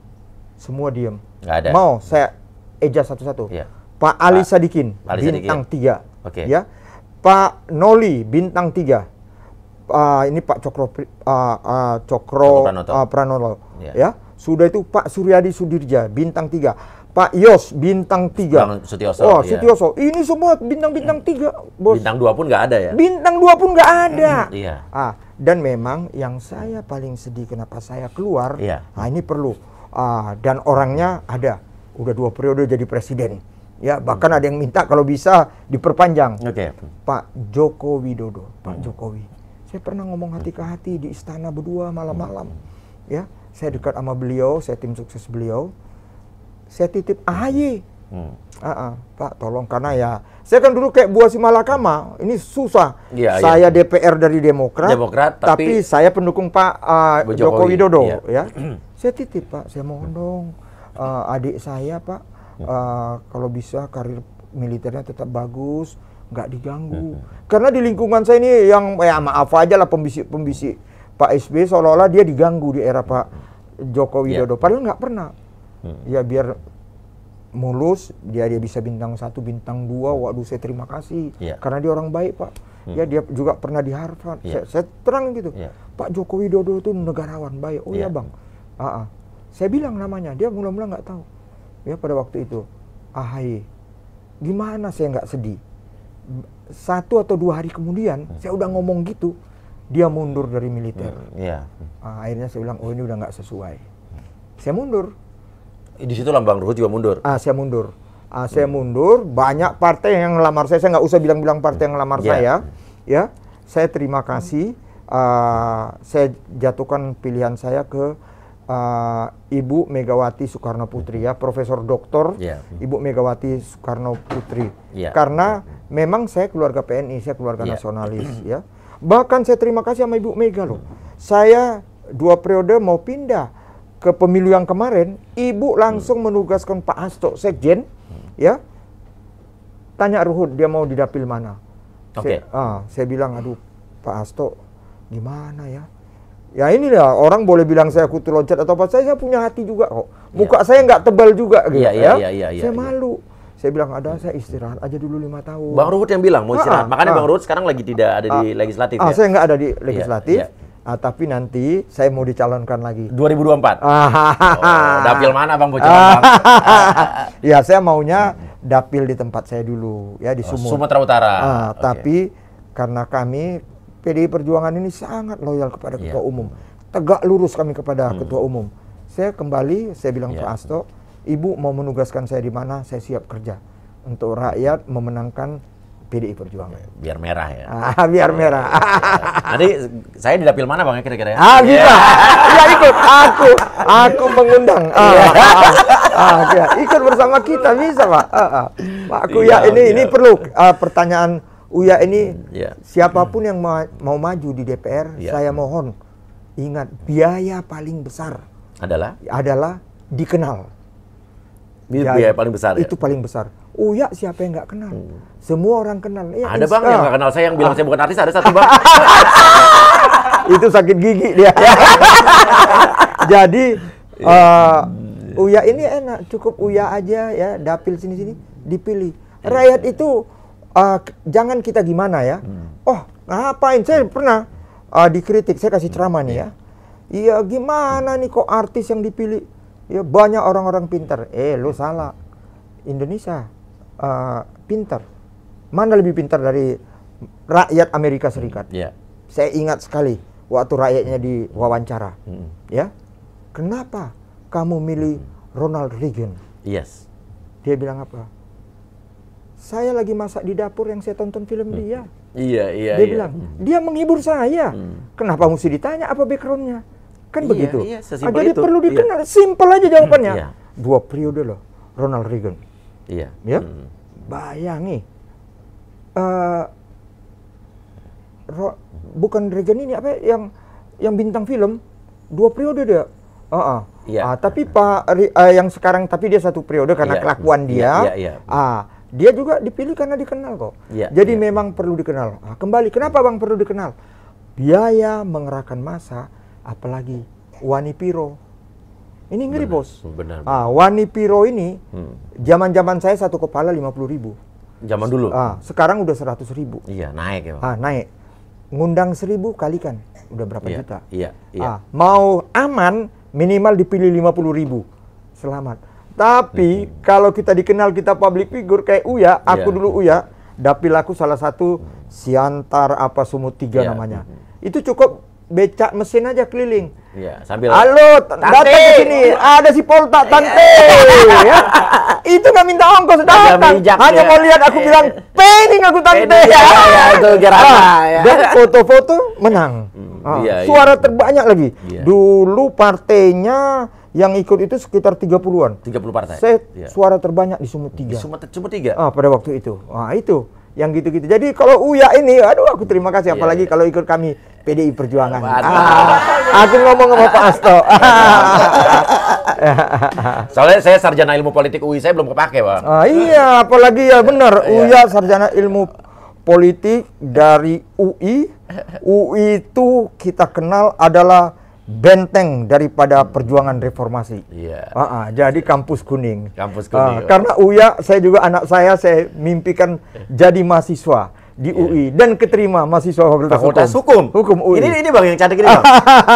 Semua diem. Gak ada. Mau saya eja satu-satu. Yeah. Pak Ali Sadikin, Pak Ali bintang Sadikin. tiga. Okay. Ya, Pak Noli bintang tiga uh, ini Pak Cokro uh, uh, Cokro, Pranoto, uh, Pranoto yeah. ya. Sudah itu Pak Suryadi Sudirja bintang tiga Pak Yos bintang tiga Sutioso. Oh, Sutioso. Yeah. Ini semua bintang-bintang iya. tiga Bos. Bintang dua pun nggak ada ya. Bintang dua pun nggak ada. Mm, iya. Ah, dan memang yang saya paling sedih kenapa saya keluar. Iya. Nah, ini perlu ah, dan orangnya ada. Udah dua periode jadi presiden. Ya, bahkan hmm. ada yang minta kalau bisa diperpanjang. Oke. Okay. Pak Joko Widodo, Pak hmm. Jokowi. Saya pernah ngomong hati ke hati di istana berdua malam-malam. Hmm. Ya, saya dekat sama beliau, saya tim sukses beliau. Saya titip AHY. Hmm. Uh-uh, Pak, tolong karena ya saya kan dulu kayak buah si malakama, ini susah. Ya, saya ya. DPR dari Demokrat, Demokrat tapi, tapi saya pendukung Pak uh, eh, Joko Widodo, iya. ya. ya. saya titip Pak, saya mohon hmm. dong uh, adik saya Pak, uh, kalau bisa karir militernya tetap bagus, nggak diganggu. Hmm, hmm. Karena di lingkungan saya ini yang ya maaf aja lah pembisik-pembisik Pak SB seolah-olah dia diganggu di era Pak hmm, Joko ya. Widodo. Yeah. Padahal nggak pernah. Ya biar mulus, dia dia bisa bintang satu, bintang dua. Waduh, saya terima kasih yeah. karena dia orang baik Pak. Hmm. Ya dia juga pernah di Harvard. Yeah. Saya, saya terang gitu. Yeah. Pak Joko Widodo itu negarawan baik. Oh yeah. ya bang. Aa, ah, ah. saya bilang namanya. Dia mula-mula nggak tahu. Ya pada waktu itu ahai Gimana saya nggak sedih? satu atau dua hari kemudian hmm. saya udah ngomong gitu dia mundur dari militer hmm, yeah. Iya. nah, akhirnya saya bilang oh ini udah nggak sesuai hmm. saya mundur eh, di situ lambang Ruhut juga mundur ah saya mundur ah, hmm. saya hmm. mundur banyak partai yang ngelamar saya saya nggak usah bilang-bilang partai yang ngelamar yeah. saya ya saya terima kasih uh, saya jatuhkan pilihan saya ke uh, Ibu Megawati Soekarno Putri ya, Profesor Doktor yeah. Ibu Megawati Soekarno Putri. Yeah. Karena memang saya keluarga PNI, saya keluarga yeah. nasionalis ya. Bahkan saya terima kasih sama Ibu Mega loh. Saya dua periode mau pindah ke pemilu yang kemarin, Ibu langsung hmm. menugaskan Pak Hasto Sekjen hmm. ya. Tanya Ruhut dia mau didapil mana. Oke. Okay. Saya, uh, saya bilang aduh Pak Hasto gimana ya? Ya ini lah orang boleh bilang saya kutu loncat atau apa saya, punya hati juga kok. Ya. Muka ya. saya nggak tebal juga gitu ya, ya. ya. ya. ya, ya saya ya. malu. Saya bilang ada saya istirahat aja dulu lima tahun. Bang Ruhut yang bilang mau istirahat. Ah, Makanya ah, Bang Ruhut sekarang lagi tidak ada ah, di legislatif ah, ya. saya nggak ada di iya, iya. legislatif. Ya, ya. Ah, tapi nanti saya mau dicalonkan lagi. 2024. Ah, oh, dapil mana Bang Bocah? ya, saya maunya dapil di tempat saya dulu ya di oh, Sumut. Sumatera Utara. Ah, okay. tapi karena kami PDI Perjuangan ini sangat loyal kepada yeah. ketua umum. Tegak lurus kami kepada hmm. ketua umum. Saya kembali, saya bilang yeah. ke Asto, Ibu mau menugaskan saya di mana, saya siap kerja untuk rakyat memenangkan PDI Perjuangan. Iya, biar merah ya. Ah, biar iya, merah. Iya. Nanti saya di dapil mana bang ya, kira-kira ya? Ah, bisa. Yeah. Gitu. ya ikut. Aku, aku mengundang. Ah, yeah. ah, ah, ah, ah ikut bersama kita bisa pak. Ah, ah. Pak, aku yeah, ya ini yeah. ini perlu ah, pertanyaan Uya ini hmm, yeah. siapapun hmm. yang ma mau maju di DPR, yeah. saya mohon ingat biaya paling besar adalah adalah dikenal. biaya, biaya paling besar. Ya? Itu ya? paling besar. Uya siapa yang nggak kenal? Hmm. Semua orang kenal. Ya, ada bang yang nggak kenal saya yang bilang ah. saya bukan artis ada satu bang. itu sakit gigi dia. Jadi uh, Uya ini enak, cukup Uya aja ya, dapil sini-sini dipilih. Rakyat itu uh, jangan kita gimana ya. Hmm. Oh, ngapain? Saya pernah uh, dikritik, saya kasih ceramah nih ya. Hmm. Iya, gimana nih kok artis yang dipilih? Ya banyak orang-orang pintar. Eh, lu salah. Indonesia uh, pintar. Mana lebih pintar dari rakyat Amerika Serikat? Yeah. Saya ingat sekali waktu rakyatnya diwawancara. Hmm. Ya. Kenapa kamu milih hmm. Ronald Reagan? Yes. Dia bilang apa? saya lagi masak di dapur yang saya tonton film hmm. dia. Iya, iya, Dia iya. bilang, hmm. dia menghibur saya. Hmm. Kenapa mesti ditanya apa backgroundnya? Kan iya, begitu. Iya, ah, jadi itu. perlu iya. dikenal. Iya. Simpel aja jawabannya. Hmm, iya. Dua periode loh, Ronald Reagan. Iya. Ya? Hmm. Bayangi. Uh, bukan Reagan ini apa ya, yang yang bintang film dua periode dia. Uh -uh. Iya. Ah, tapi Pak uh, yang sekarang tapi dia satu periode karena iya. kelakuan hmm. dia. Iya, iya, iya. Ah, dia juga dipilih karena dikenal kok. Ya, Jadi ya. memang perlu dikenal. Nah, kembali, kenapa bang perlu dikenal? Biaya mengerahkan masa, apalagi Wanipiro. Ini ngeri benar, bos. Benar. Ah, Wani Piro ini, hmm. zaman-zaman hmm. saya satu kepala lima puluh ribu. Zaman dulu. Ah, sekarang udah seratus ribu. Iya naik ya. Ah naik. Ngundang seribu kali kan, udah berapa iya, juta? Iya. iya. Ah, mau aman minimal dipilih lima puluh ribu. Selamat tapi hmm. kalau kita dikenal kita public figure kayak Uya, aku yeah. dulu Uya, dapil aku salah satu hmm. Siantar apa Sumut tiga yeah. namanya. Hmm. Itu cukup becak mesin aja keliling. Iya, sambil Halo, datang ke sini. Ada si Polta iya. Tante. ya. Itu nggak minta ongkos datang. Hanya ya. mau lihat aku iya. bilang, "Pening aku Tante." Ya, itu ah, gerak. Dan foto-foto menang. Hmm, ah, iya, suara terbanyak lagi. Dulu partainya yang ikut itu sekitar 30-an. 30 partai. Saya ya. suara terbanyak di Sumut 3. Di Sumut, Sumut 3. Ah, pada waktu itu. Wah itu yang gitu-gitu. Jadi kalau Uya ini aduh aku terima kasih iya, apalagi ya, ya. kalau ikut kami PDI Perjuangan. Ah, aku ngomong sama Pak Asto. Soalnya saya sarjana ilmu politik UI saya belum kepake, Pak. Ah, iya, apalagi ya benar. Iya. Uya sarjana ilmu politik dari UI. UI itu kita kenal adalah benteng daripada perjuangan reformasi. Yeah. Iya. Uh ah, -uh, jadi iya. kampus kuning. Kampus ah, kuning. Uh, karena Uya, saya juga anak saya, saya mimpikan jadi mahasiswa di yeah. UI dan keterima mahasiswa fakultas, hukum. fakultas hukum. hukum. UI. Ini ini bang yang cantik ini bang.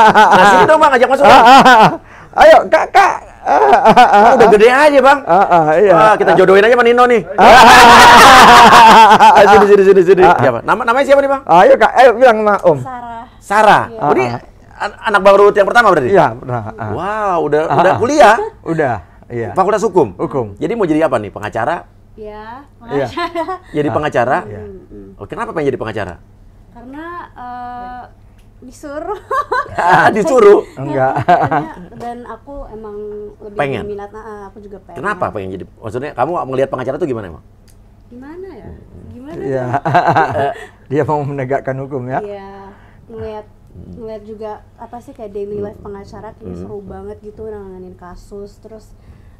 Nah, dong bang, ajak masuk. Bang. Ayo kakak. Ah, udah gede aja bang. Ah, ah, iya. ah, kita jodohin aja sama Nino nih. Ah. sini sini sini sini. Siapa? Nama namanya siapa nih bang? Ayo kak, ayo eh, bilang sama Om. Sarah. Sarah. Ini anak Bang Ruhut yang pertama berarti? Iya, Uh. Wow, udah uh, udah ah. kuliah? udah, iya. Fakultas Hukum. Hukum. Jadi mau jadi apa nih? Pengacara? Iya, iya. pengacara. Ya. Jadi pengacara? Iya. Hmm, hmm. Oh, kenapa pengen jadi pengacara? Karena uh, disuruh. Ah, disuruh? Iya, Enggak. Dan aku emang lebih pengen. minat, nah, aku juga pengen. Kenapa pengen jadi? Maksudnya kamu melihat pengacara tuh gimana emang? Gimana ya? Hmm. Gimana? Iya. Ya? Dia mau menegakkan hukum ya? Iya. Melihat hmm. ngeliat juga apa sih kayak daily life hmm. pengacara kayak hmm. seru banget gitu nanganin kasus terus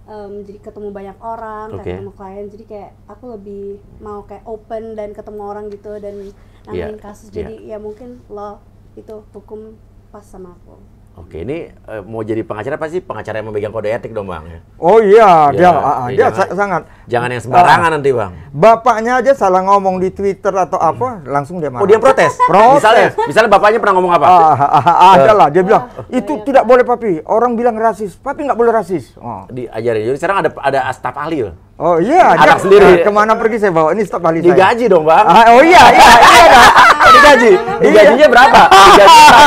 um, jadi ketemu banyak orang okay. ketemu klien jadi kayak aku lebih mau kayak open dan ketemu orang gitu dan iya. nanganin yeah. kasus iya. jadi yeah. ya mungkin lo itu hukum pas sama aku Oke, ini uh, mau jadi pengacara pasti pengacara yang memegang kode etik dong, Bang. Ya? Oh iya, ya, dia uh, dia jangan, sangat jangan yang sembarangan uh, nanti, Bang. Bapaknya aja salah ngomong di Twitter atau apa, hmm. langsung dia marah. Oh, dia protes. protes. Misalnya, misalnya bapaknya pernah ngomong apa? Uh, uh, uh, ada eh. lah, dia bilang, iya, "Itu iya. tidak boleh, Papi. Orang bilang rasis. Papi nggak boleh rasis." Oh. Diajarin. Jadi sekarang ada ada staf ahli loh. Oh iya, anak dia, sendiri. Kemana pergi saya bawa ini staf ahli Digaji saya. Digaji dong, Bang. Uh, oh iya, iya, iya. iya digaji iya. digajinya berapa digaji berapa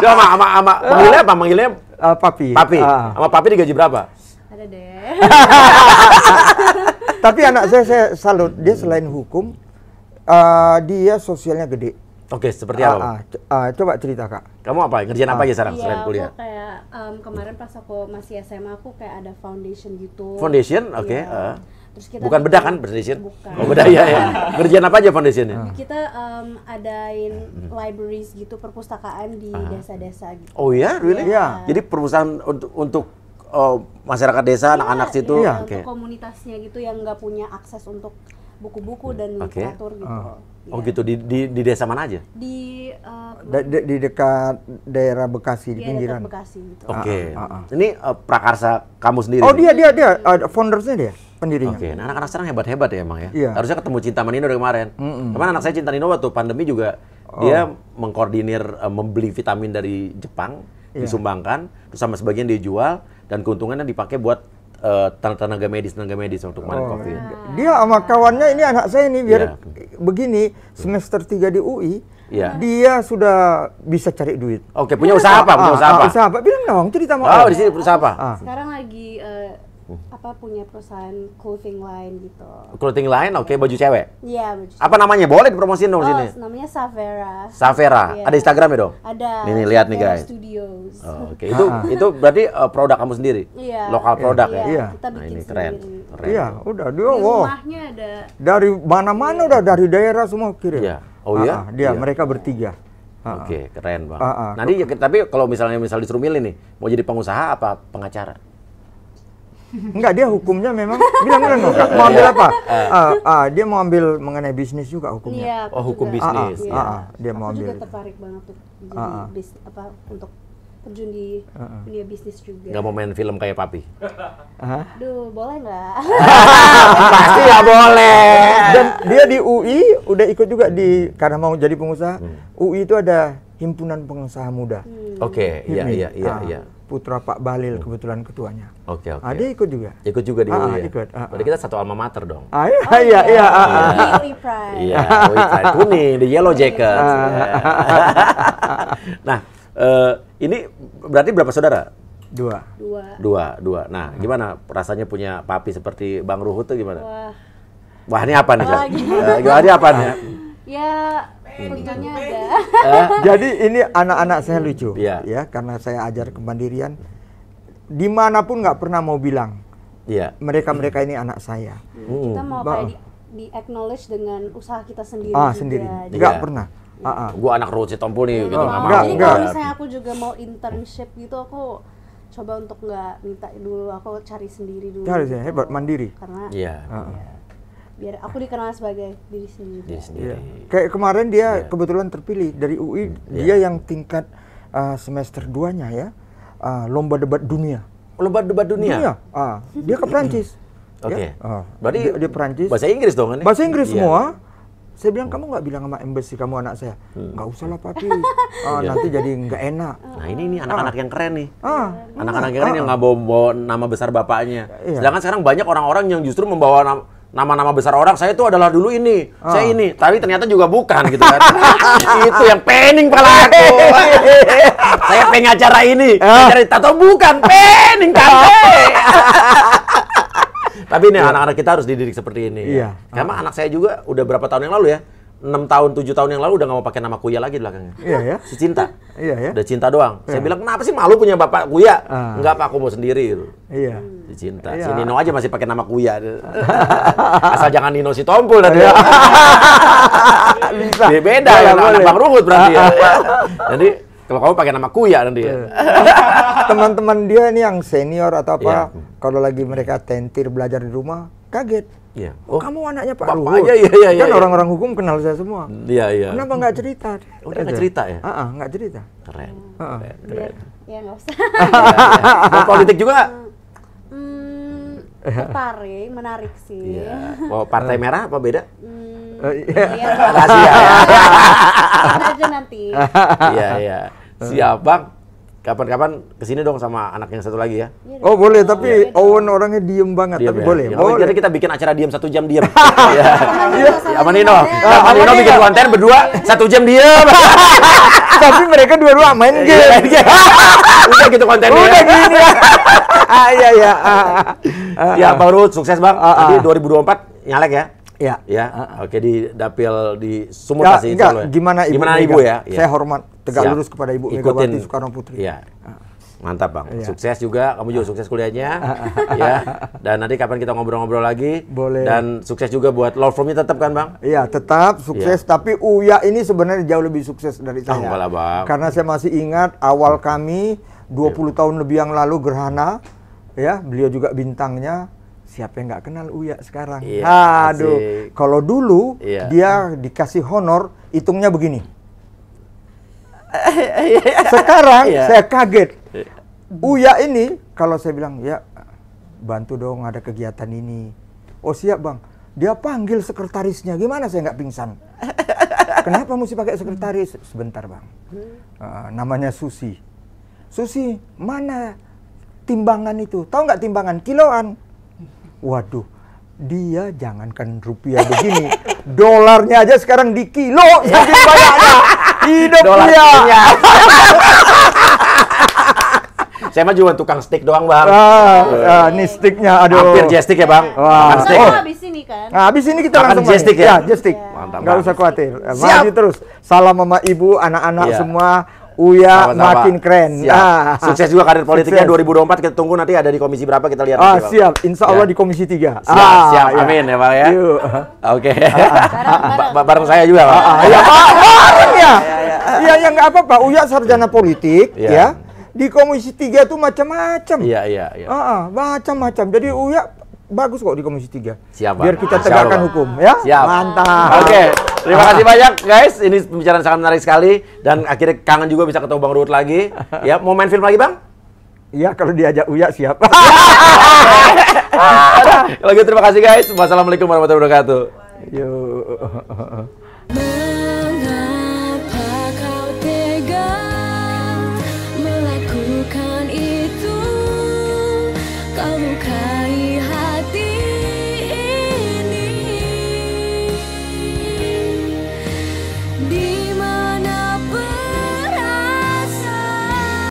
sama sama sama manggilnya apa manggilnya uh, papi papi uh. papi papi gaji berapa ada deh tapi anak saya saya salut dia selain hukum uh, dia sosialnya gede Oke, seperti uh, apa? Uh, uh, coba cerita kak. Kamu apa? Kerjaan uh, apa aja sekarang iya, selain kuliah? Aku kayak um, kemarin pas aku masih SMA aku kayak ada foundation gitu. Foundation, oke. Okay, iya. yeah. uh Terus kita bukan bedah kan foundation? Bukan. Oh, bedah ya ya. Kerjaan apa aja foundationnya? Nah, kita um, adain hmm. libraries gitu perpustakaan di ah. desa-desa gitu. Oh ya, really? Iya. Yeah. Jadi perpustakaan untuk untuk uh, masyarakat desa, iya, anak-anak yeah, situ. Iya, yeah. okay. komunitasnya gitu yang nggak punya akses untuk buku-buku hmm. dan okay. gitu. Uh. Oh gitu di, di di desa mana aja? Di uh, eh, di, di dekat daerah Bekasi di, iya, pinggiran. Dekat Bekasi gitu. Oke. Okay. Uh, uh, ah, uh. Ah, Ini uh, prakarsa kamu sendiri. Oh dia dia dia uh, foundersnya dia pendirinya. Oke, okay. nah anak-anak sekarang hebat-hebat ya emang ya. Yeah. Harusnya ketemu Cinta Manino dari kemarin. Mm -hmm. Kemarin anak saya Cinta Manino waktu pandemi juga oh. dia mengkoordinir uh, membeli vitamin dari Jepang yeah. disumbangkan terus sama sebagian dijual dan keuntungannya dipakai buat uh, tenaga medis tenaga medis untuk kemarin kopi. Oh, covid. Iya. Dia sama kawannya ini anak saya ini biar yeah. begini semester 3 di UI yeah. dia sudah bisa cari duit. Oke, punya usaha apa? Punya ah, usaha ah, apa? Usaha apa? Bilang dong cerita mau. Oh, di sini usaha apa? Ah. Sekarang lagi uh, apa punya perusahaan clothing line gitu. Clothing line, oke okay. baju cewek. Iya baju. Cewek. Apa namanya? Boleh dipromosiin dong oh, sini. namanya Savera. Savera, yeah. ada ya dong. Ada. ini lihat nih guys. Studios. Oh, oke okay. itu itu berarti uh, produk kamu sendiri. Iya. Lokal produk yeah. ya. Iya. Kita nah, ini keren. keren. Iya, udah dia wow. Rumahnya ada. Dari mana-mana iya. udah dari daerah semua kirim. Iya. Oh iya. Ah, ah dia yeah. mereka bertiga. Ah, oke, okay, ah. keren banget. Nanti ya, tapi kalau misalnya misal disuruh milih nih, mau jadi pengusaha apa pengacara? Enggak, dia hukumnya memang bilang bilang dong, mau iya. ambil apa? Uh, uh, dia mau ambil mengenai bisnis juga hukumnya. Ya, oh, hukum juga. Ah, bisnis. Uh, uh, uh, uh, dia mau ambil. juga tertarik banget tuh uh, uh. Bis, apa untuk terjun di uh, dunia bisnis juga. nggak mau main film kayak papi? uh Duh, boleh nggak? Pasti ya boleh. Dan dia di UI udah ikut juga di karena mau jadi pengusaha. Hmm. UI itu ada himpunan pengusaha muda. Hmm. Oke, okay, iya, iya iya iya iya putra Pak Balil kebetulan ketuanya. Oke okay, oke. Okay. Ah, dia ikut juga. Ikut juga di ah, UI ah, ya. Ikut. Ah, ah, Berarti kita satu alma mater dong. Ah, iya oh, iya iya. Iya, ah, iya Pride. Iya, Pride. Kuning di Yellow Jacket. nah, uh, ini berarti berapa saudara? Dua. Dua. Dua, dua. Nah, gimana rasanya punya papi seperti Bang Ruhut tuh gimana? Wah. Wah, ini apa nih, Wah, gimana? Uh, gimana ini apa nih? ya pengennya ada. Eh? Jadi ini anak-anak saya lucu ya. ya karena saya ajar kemandirian dimanapun nggak pernah mau bilang ya mereka mereka ini anak saya. Kita hmm. mau kayak di, di acknowledge dengan usaha kita sendiri. Ah juga. sendiri nggak ya. pernah. Ah, Uh, ah. Gue anak Rosi Tompul nih, iya, gitu. Oh. Gak Jadi kalau misalnya aku juga mau internship gitu, aku coba untuk nggak minta dulu, aku cari sendiri dulu. Cari gitu. hebat, mandiri. Karena, ya. Ya biar aku dikenal sebagai diri sendiri. Diri sendiri. Ya. Kayak kemarin dia ya. kebetulan terpilih dari UI, hmm, ya. dia yang tingkat uh, semester 2-nya ya, uh, lomba debat dunia. Lomba debat dunia. Dunia. Uh, dia ke Prancis. Hmm. Ya. Oke. Okay. Ya. Uh, Berarti dia, dia Prancis. Bahasa Inggris dong ini kan? Bahasa Inggris ya. semua. Saya bilang kamu nggak bilang sama embassy kamu anak saya. Hmm. Nggak hmm. usah lah papi. ah, iya. nanti jadi nggak enak. Nah ini nih ah. anak-anak ah. yang keren nih. Ah. anak-anak ah. yang keren ah. yang nggak bawa, bawa nama besar bapaknya. Iya. Sedangkan sekarang banyak orang-orang yang justru membawa nama nama-nama besar orang saya itu adalah dulu ini oh. saya ini tapi ternyata juga bukan gitu kan itu yang pening pala aku saya pengen acara ini oh. Ah. acara tato bukan pening kan tapi ini iya. anak-anak kita harus dididik seperti ini yeah. ya. Iya. karena oh. anak saya juga udah berapa tahun yang lalu ya 6 tahun, 7 tahun yang lalu udah gak mau pakai nama Kuya lagi di belakangnya. Iya ya. Si Cinta. Iya ya. Udah Cinta doang. Saya iya. bilang, kenapa sih malu punya bapak Kuya? Uh. Enggak Pak, aku mau sendiri. Gitu. Iya. Si Cinta. Iya. Si Nino aja masih pakai nama Kuya. Asal jangan Nino si Tompul nanti. Iya. Ya. Bisa. beda ya, anak, anak Bang Ruhut berarti ya. Jadi kalau kamu pakai nama Kuya nanti ya. Iya. Teman-teman dia ini yang senior atau apa, kalau lagi mereka tentir belajar di rumah, kaget Iya. Oh, kamu anaknya Pak Bapak Luhut. Aja, iya iya, iya, iya, kan iya. orang-orang iya. hukum kenal saya semua. Iya, iya. Kenapa nggak cerita? Oh, nggak cerita ya? Heeh, nggak cerita. Keren. Heeh. Keren. Biar, ya nggak usah. Mau politik juga nggak? Hmm, tertarik, menarik sih. Iya. Mau partai merah apa beda? Hmm, eh, iya. Rahasia ya. aja nanti. Iya, iya. Siap, Bang kapan-kapan kesini dong sama anak yang satu lagi ya. Iya oh boleh, tapi ya. Owen orangnya diem banget, diem, tapi ya? boleh. Ya, boleh. Jadi kita bikin acara diem satu jam diem. Iya. Sama Nino, sama Nino bikin konten berdua satu jam diem. tapi mereka dua-dua main iya, game. Udah gitu kontennya. Udah gini. Ah iya iya. Ah, ah, ah, ya baru sukses bang. Jadi 2024 nyalek ya. Ya. Ya. Oke di dapil di sumur ya, itu Ya. gimana ibu? Gimana ibu ya? Saya hormat tegak Siap. lurus kepada Ibu Ikutin. Megawati Soekarno Putri. Ya. Mantap bang, ya. sukses juga, kamu juga ah. sukses kuliahnya, ah. ya. Dan nanti kapan kita ngobrol-ngobrol lagi. Boleh. Dan sukses juga buat law firmnya tetap kan bang? Iya tetap sukses, ya. tapi Uya ini sebenarnya jauh lebih sukses dari saya. Oh, lah, bang. Karena saya masih ingat awal kami 20 ya. tahun lebih yang lalu gerhana, ya beliau juga bintangnya siapa yang nggak kenal Uya sekarang? Ya, Aduh, kalau dulu ya. dia dikasih honor, hitungnya begini. Sekarang yeah. saya kaget. Iya. Uya ini kalau saya bilang ya bantu dong ada kegiatan ini. Oh siap bang. Dia panggil sekretarisnya. Gimana saya nggak pingsan? Kenapa mesti pakai sekretaris? Sebentar bang. Uh, namanya Susi. Susi mana timbangan itu? Tahu nggak timbangan kiloan? Waduh. Dia jangankan rupiah begini, dolarnya aja sekarang di kilo jadi banyaknya. Hidup dia. Saya mah cuma tukang stick doang, Bang. Ah, ah ini sticknya, aduh. Hampir jastik ya, Bang. Wah. oh. habis ini kan? Nah, habis ini kita Makan langsung jastik ya? Ya, Mantap, Nggak usah khawatir. Siap. Maju terus. Salam mama ibu, anak-anak ya. semua. Uya Sama-sama. makin keren. Siap. Ah. Sukses juga karir politiknya Sukses. 2024 kita tunggu nanti ada di komisi berapa kita lihat. Ah, nanti, siap. Insya Allah ya. di komisi 3. Siap, ah, siap. Amin iya. ya, Pak ya. Oke. Okay. Ah ah, ah. Iya. ah, ah. bareng, bareng. bareng saya juga Pak. Ah, ah. Ya, Pak. Bareng ya. Iya, eh, eh. yang nggak apa-apa. Uya sarjana politik, iya. ya. Di Komisi Tiga itu macam-macam. Iya, iya, iya. Uh, macam-macam. Jadi Uya bagus kok di Komisi Tiga. Siapa? Biar kita tegakkan hukum, ya. Siap. Mantap. Oke. Okay. Terima kasih banyak guys. Ini pembicaraan sangat menarik sekali dan akhirnya kangen juga bisa ketemu Bang Ruhut lagi. Ya, mau main film lagi, Bang? Iya, kalau diajak Uya siap. Lagi terima kasih guys. Wassalamualaikum warahmatullahi wabarakatuh. Yuk.